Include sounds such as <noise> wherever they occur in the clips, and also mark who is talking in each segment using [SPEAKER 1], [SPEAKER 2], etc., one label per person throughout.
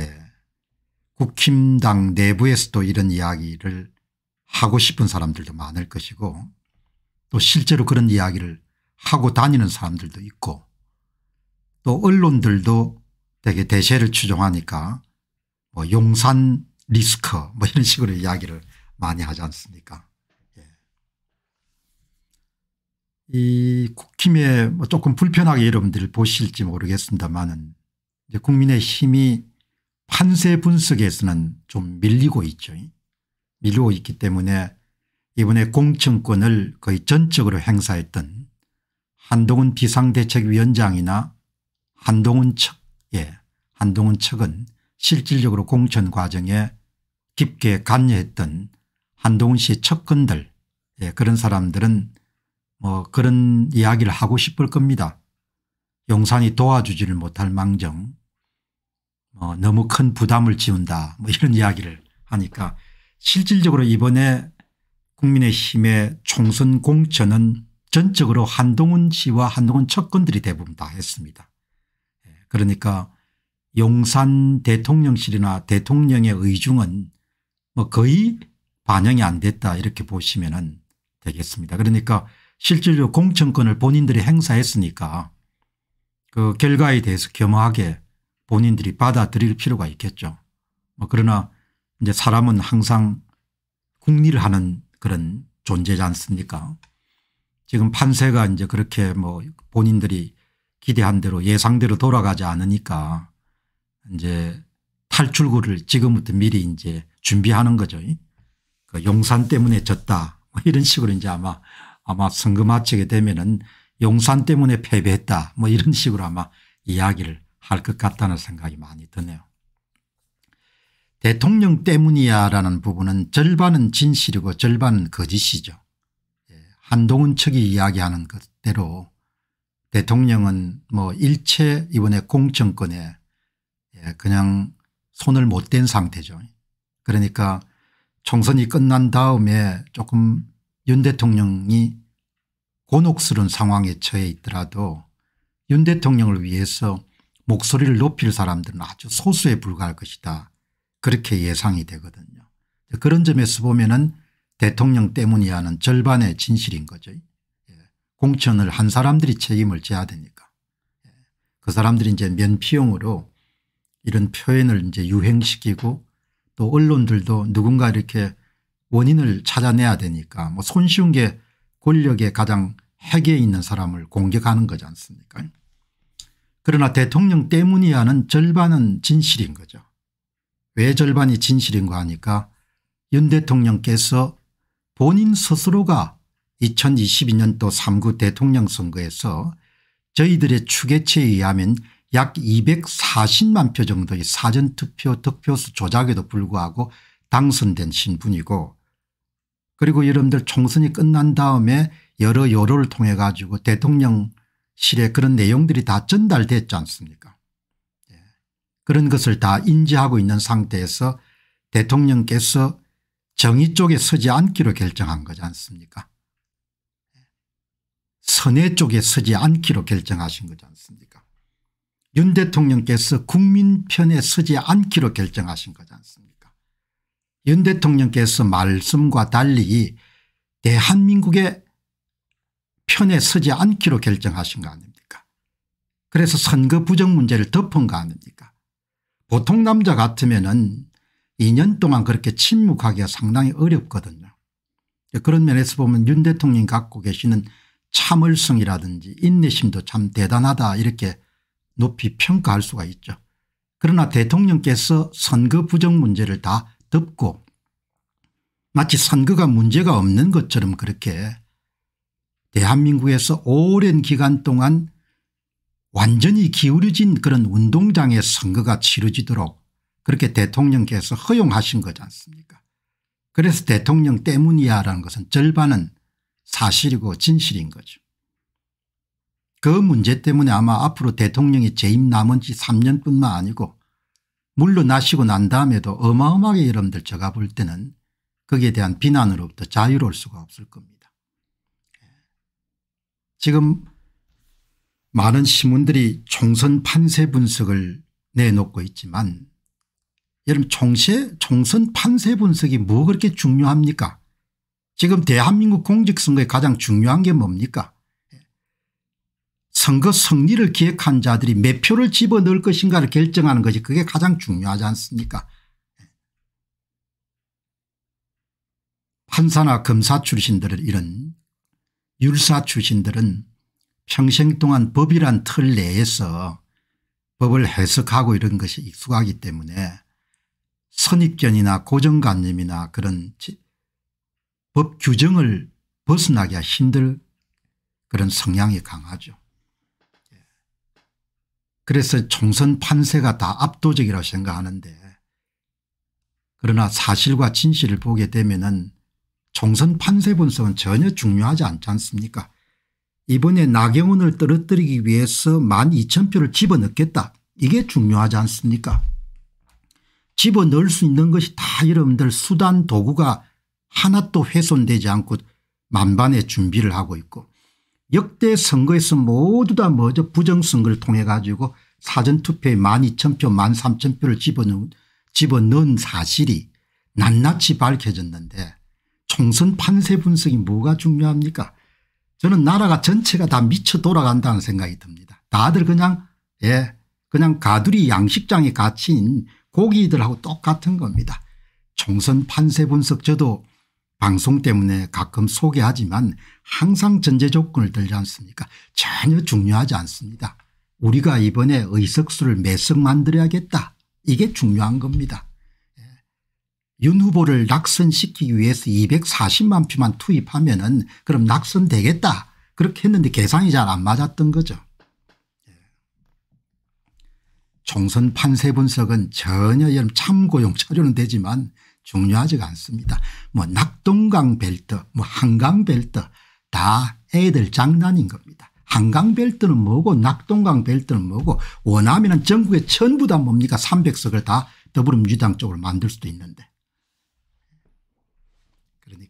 [SPEAKER 1] 예. 국힘당 내부에서도 이런 이야기를 하고 싶은 사람들도 많을 것이고 또 실제로 그런 이야기를 하고 다니는 사람들도 있고 또 언론들도 되게 대세를 추종하니까 뭐 용산 리스크 뭐 이런 식으로 이야기를 많이 하지 않습니까 예. 이 국힘에 뭐 조금 불편하게 여러분들이 보실지 모르겠습니다만은 국민의 힘이 판세 분석에서는 좀 밀리고 있죠. 밀리고 있기 때문에 이번에 공천권을 거의 전적으로 행사했던 한동훈 비상대책위원장이나 한동훈 측, 예, 한동훈 측은 실질적으로 공천 과정에 깊게 간여했던 한동훈 씨의 척근들 예, 그런 사람들은 뭐 그런 이야기를 하고 싶을 겁니다. 용산이 도와주지를 못할 망정 어 너무 큰 부담을 지운다 뭐 이런 이야기를 하니까 실질적으로 이번에 국민의힘의 총선 공천은 전적으로 한동훈 씨와 한동훈 측근들이 대부분 다 했습니다. 예, 그러니까 용산 대통령실이나 대통령의 의중은 뭐 거의 반영이 안 됐다 이렇게 보시면 되겠습니다. 그러니까 실질적으로 공천권을 본인들이 행사했으니까 그 결과에 대해서 겸허하게 본인들이 받아들일 필요가 있겠죠. 뭐 그러나 이제 사람은 항상 궁리를 하는 그런 존재지 않습니까? 지금 판세가 이제 그렇게 뭐 본인들이 기대한 대로 예상대로 돌아가지 않으니까 이제 탈출구를 지금부터 미리 이제 준비하는 거죠. 그 용산 때문에 졌다. 뭐 이런 식으로 이제 아마 아마 선거 마치게 되면은 용산 때문에 패배했다. 뭐 이런 식으로 아마 이야기를 할것 같다는 생각이 많이 드네요. 대통령 때문이야 라는 부분은 절반은 진실이고 절반은 거짓이죠. 예, 한동훈 측이 이야기하는 것대로 대통령은 뭐 일체 이번에 공정권에 예, 그냥 손을 못 댄 상태죠. 그러니까 총선이 끝난 다음에 조금 윤 대통령이 곤혹스러운 상황에 처해 있더라도 윤 대통령을 위해서 목소리를 높일 사람들은 아주 소수에 불과할 것이다. 그렇게 예상이 되거든요. 그런 점에서 보면 은 대통령 때문이야는 절반의 진실인 거죠. 예. 공천을 한 사람들이 책임을 져야 되니까. 예. 그 사람들이 이제 면피용으로 이런 표현을 이제 유행시키고 또 언론들도 누군가 이렇게 원인을 찾아내야 되니까 뭐 손쉬운 게 권력의 가장 핵에 있는 사람을 공격하는 거지 않습니까 그러나 대통령 때문이야는 절반은 진실인 거죠. 왜 절반이 진실인가 하니까 윤 대통령께서 본인 스스로가 2022년도 3구 대통령 선거에서 저희들의 추계체에 의하면 약 240만 표 정도의 사전투표 득표수 조작에도 불구하고 당선된 신분이고 그리고 여러분들 총선이 끝난 다음에 여러 여론을 통해 가지고 대통령 실에 그런 내용들이 다 전달됐지 않습니까 예. 그런 것을 다 인지하고 있는 상태에서 대통령께서 정의 쪽에 서지 않기로 결정한 거지 않습니까 예. 선의 쪽에 서지 않기로 결정하신 거지 않습니까 윤 대통령께서 국민 편에 서지 않기로 결정하신 거지 않습니까 윤 대통령께서 말씀과 달리 대한민국의 편에 서지 않기로 결정하신 거 아닙니까 그래서 선거 부정 문제를 덮은 거 아닙니까 보통 남자 같으면 은 2년 동안 그렇게 침묵하기가 상당히 어렵거든요. 그런 면에서 보면 윤 대통령이 갖고 계시는 참을성이라든지 인내심도 참 대단하다 이렇게 높이 평가할 수가 있죠. 그러나 대통령께서 선거 부정 문제를 다 덮고 마치 선거가 문제가 없는 것처럼 그렇게 대한민국에서 오랜 기간 동안 완전히 기울어진 그런 운동장의 선거가 치러지도록 그렇게 대통령께서 허용하신 거지 않습니까 그래서 대통령 때문이야라는 것은 절반은 사실이고 진실인 거죠. 그 문제 때문에 아마 앞으로 대통령이 재임 남은 지 3년뿐만 아니고 물러나시고 난 다음에도 어마어마하게 여러분들 제가 볼 때는 거기에 대한 비난으로부터 자유로울 수가 없을 겁니다. 지금 많은 신문들이 총선 판세 분석을 내놓고 있지만 여러분 총세 총선 판세 분석이 뭐 그렇게 중요합니까 지금 대한민국 공직선거에 가장 중요한 게 뭡니까 선거 승리를 기획한 자들이 몇 표를 집어넣을 것인가를 결정하는 것이 그게 가장 중요하지 않습니까 판사나 검사 출신들은 이런 율사 출신들은 평생 동안 법이란 틀 내에서 법을 해석하고 이런 것이 익숙하기 때문에 선입견이나 고정관념이나 그런 법 규정을 벗어나기가 힘들 그런 성향이 강하죠. 그래서 총선 판세가 다 압도적이라고 생각하는데 그러나 사실과 진실을 보게 되면 은 총선 판세 분석은 전혀 중요하지 않지 않습니까 이번에 나경원을 떨어뜨리기 위해서 1만 2천 표를 집어넣겠다 이게 중요하지 않습니까 집어넣을 수 있는 것이 다 여러분들 수단 도구가 하나도 훼손되지 않고 만반의 준비를 하고 있고 역대 선거에서 모두 다 먼저 부정선거를 통해 가지고 사전투표에 12,000표 13,000표를 집어넣은 사실이 낱낱이 밝혀졌는데 총선 판세 분석이 뭐가 중요합니까 저는 나라가 전체가 다 미쳐 돌아간다는 생각이 듭니다. 다들 그냥 예 그냥 가두리 양식장에 갇힌 고기들하고 똑같은 겁니다. 총선 판세 분석 저도 방송 때문에 가끔 소개하지만 항상 전제 조건을 들지 않습니까 전혀 중요하지 않습니다. 우리가 이번에 의석수를 몇 석 만들어야겠다 이게 중요한 겁니다. 윤 후보를 낙선시키기 위해서 240만 표만 투입하면 은 그럼 낙선되겠다 그렇게 했는데 계산이 잘 안 맞았던 거죠. 예. 총선 판세 분석은 전혀 여러분 참고용 자료는 되지만 중요하지가 않습니다. 뭐 낙동강 벨트 뭐 한강 벨트 다 애들 장난인 겁니다. 한강 벨트는 뭐고 낙동강 벨트는 뭐고 원하면 전국에 전부 다 뭡니까 300석을 다 더불어민주당 쪽으로 만들 수도 있는데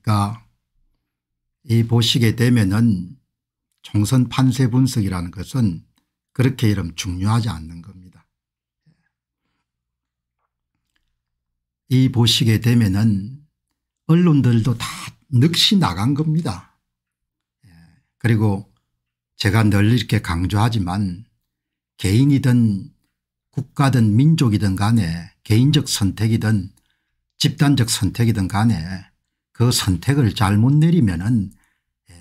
[SPEAKER 1] 그러니까 이 보시게 되면은 총선 판세 분석이라는 것은 그렇게 이름 중요하지 않는 겁니다. 이 보시게 되면은 언론들도 다넋시 나간 겁니다. 예. 그리고 제가 늘 이렇게 강조하지만 개인이든 국가든 민족이든 간에 개인적 선택이든 집단적 선택이든 간에 그 선택을 잘못 내리면은 예,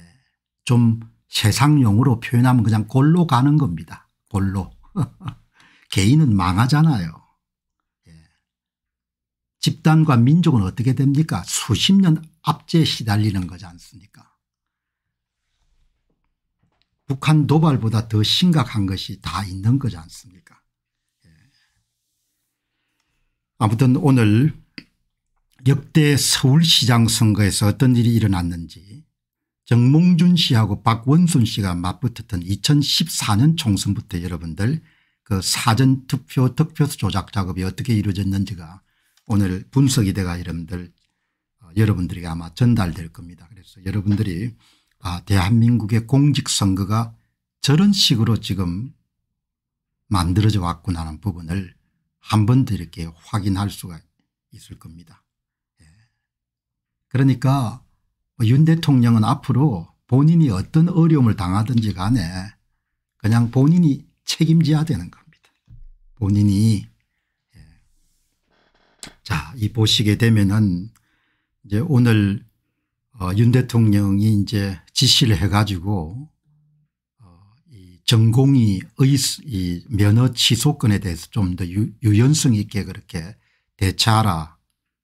[SPEAKER 1] 좀 세상용으로 표현하면 그냥 골로 가는 겁니다. 골로. <laughs> 개인은 망하잖아요. 예. 집단과 민족은 어떻게 됩니까 수십 년 압제에 시달리는 거지 않습니까 북한 도발보다 더 심각한 것이 다 있는 거지 않습니까 예. 아무튼 오늘 역대 서울시장 선거에서 어떤 일이 일어났는지 정몽준 씨하고 박원순 씨가 맞붙었던 2014년 총선부터 여러분들 그 사전투표 득표수 조작 작업이 어떻게 이루어졌는지가 오늘 분석이 돼가 여러분들 어, 여러분들이 아마 전달될 겁니다. 그래서 여러분들이 아 대한민국의 공직선거가 저런 식으로 지금 만들어져 왔구나 하는 부분을 한 번 더 이렇게 확인할 수가 있을 겁니다. 그러니까 뭐 윤 대통령은 앞으로 본인이 어떤 어려움을 당하든지 간에 그냥 본인이 책임져야 되는 겁니다. 본인이 예. 자, 이 보시게 되면은 이제 오늘 어, 윤 대통령이 이제 지시를 해가지고 어, 이 전공이 의 면허 취소권에 대해서 좀 더 유연성 있게 그렇게 대처하라.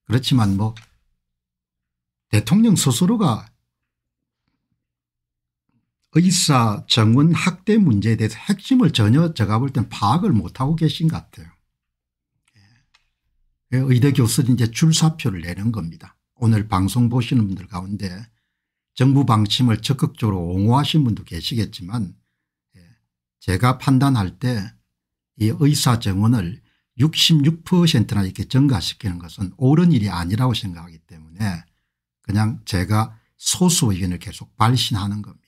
[SPEAKER 1] 그렇지만 뭐 대통령 스스로가 의사 정원 학대 문제에 대해서 핵심을 전혀 제가 볼 땐 파악을 못하고 계신 것 같아요. 예. 예, 의대 교수들이 이제 줄사표를 내는 겁니다. 오늘 방송 보시는 분들 가운데 정부 방침을 적극적으로 옹호하신 분도 계시겠지만 예, 제가 판단할 때 이 의사 정원을 66%나 이렇게 증가시키는 것은 옳은 일이 아니라고 생각하기 때문에 그냥 제가 소수 의견을 계속 발신하는 겁니다.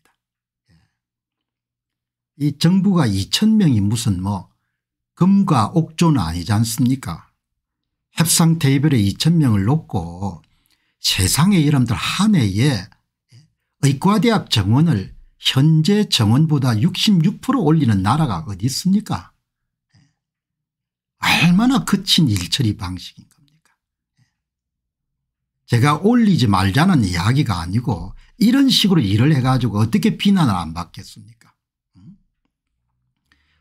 [SPEAKER 1] 예. 이 정부가 2천명이 무슨 뭐 금과 옥조는 아니지 않습니까 협상 테이블에 2천명을 놓고 세상의 이름들 한 해에 의과대학 정원을 현재 정원보다 66% 올리는 나라가 어디 있습니까 예. 얼마나 거친 일처리 방식인가 제가 올리지 말자는 이야기가 아니고 이런 식으로 일을 해가지고 어떻게 비난을 안 받겠습니까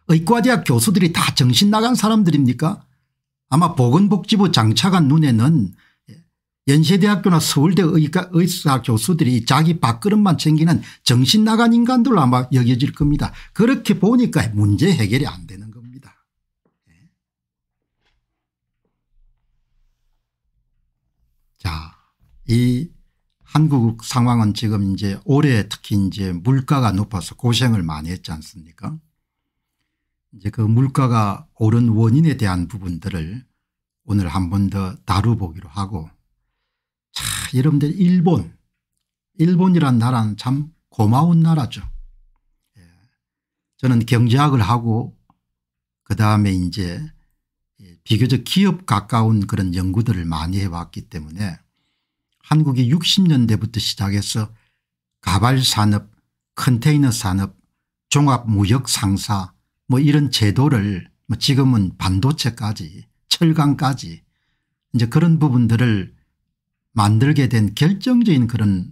[SPEAKER 1] 의과대학 교수들이 다 정신 나간 사람들입니까 아마 보건복지부 장차관 눈에는 연세대학교나 서울대 의과 의사 교수들이 자기 밥그릇만 챙기는 정신 나간 인간들로 아마 여겨질 겁니다. 그렇게 보니까 문제 해결이 안 되는 이 한국 상황은 지금 이제 올해 특히 이제 물가가 높아서 고생을 많이 했지 않습니까? 이제 그 물가가 오른 원인에 대한 부분들을 오늘 한 번 더 다뤄보기로 하고 자 여러분들 일본 일본이란 나라는 참 고마운 나라죠. 예. 저는 경제학을 하고 그다음에 이제 비교적 기업 가까운 그런 연구들을 많이 해왔기 때문에 한국이 60년대부터 시작해서 가발산업 컨테이너 산업 종합무역상사 뭐 이런 제도를 뭐 지금은 반도체까지 철강까지 이제 그런 부분들을 만들게 된 결정적인 그런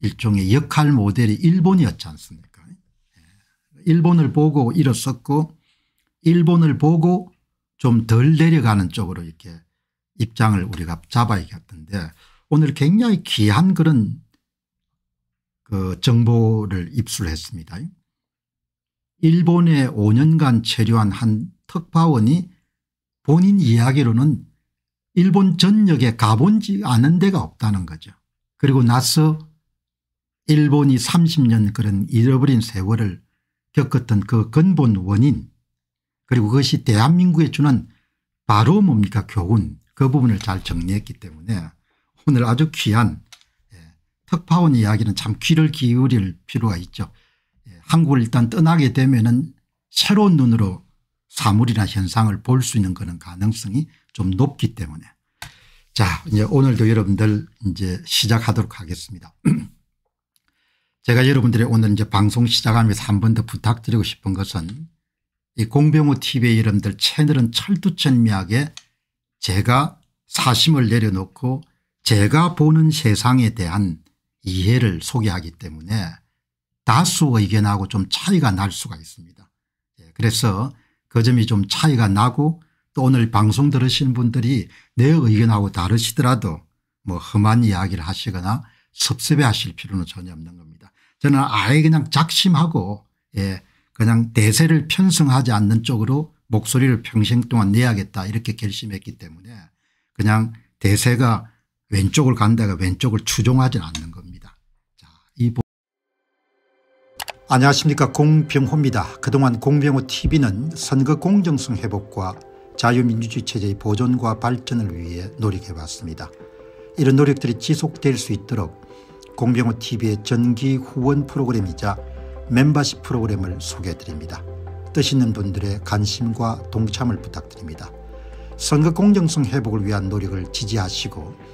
[SPEAKER 1] 일종의 역할 모델이 일본이었지 않습니까 예. 일본을 보고 일어섰고 일본을 보고 좀 덜 내려가는 쪽으로 이렇게 입장을 우리가 잡아야겠던데 오늘 굉장히 귀한 그런 그 정보를 입수 했습니다. 일본에 5년간 체류한 한 특파원이 본인 이야기로는 일본 전역에 가본지 않은 데가 없다는 거죠. 그리고 나서 일본이 30년 그런 잃어버린 세월을 겪었던 그 근본 원인 그리고 그것이 대한민국에 주는 바로 뭡니까 교훈 그 부분을 잘 정리했기 때문에 오늘 아주 귀한 예, 특파원 이야기는 참 귀를 기울일 필요가 있죠. 예, 한국을 일단 떠나게 되면은 새로운 눈으로 사물이나 현상을 볼 수 있는 그런 가능성이 좀 높기 때문에 자 이제 오늘도 여러분들 이제 시작하도록 하겠습니다. <clears throat> 제가 여러분들의 오늘 이제 방송 시작하면서 한 번 더 부탁드리고 싶은 것은 이 공병호 TV 여러분들 채널은 철두철미하게 제가 사심을 내려놓고 제가 보는 세상에 대한 이해를 소개하기 때문에 다수 의견하고 좀 차이가 날 수가 있습니다. 예, 그래서 그 점이 좀 차이가 나고 또 오늘 방송 들으신 분들이 내 의견하고 다르시더라도 뭐 험한 이야기를 하시거나 섭섭해 하실 필요는 전혀 없는 겁니다. 저는 아예 그냥 작심하고 예 그냥 대세를 편승하지 않는 쪽으로 목소리를 평생 동안 내야겠다 이렇게 결심했기 때문에 그냥 대세가 왼쪽을 간다가 왼쪽을 추종하진 않는 겁니다. 자, 이 안녕하십니까 공병호입니다. 그동안 공병호 tv는 선거 공정성 회복과 자유민주주의 체제의 보존과 발전을 위해 노력해왔습니다. 이런 노력들이 지속될 수 있도록 공병호 tv의 전기 후원 프로그램이자 멤버십 프로그램을 소개해드립니다. 뜻 있는 분들의 관심과 동참을 부탁드립니다. 선거 공정성 회복을 위한 노력을 지지하시고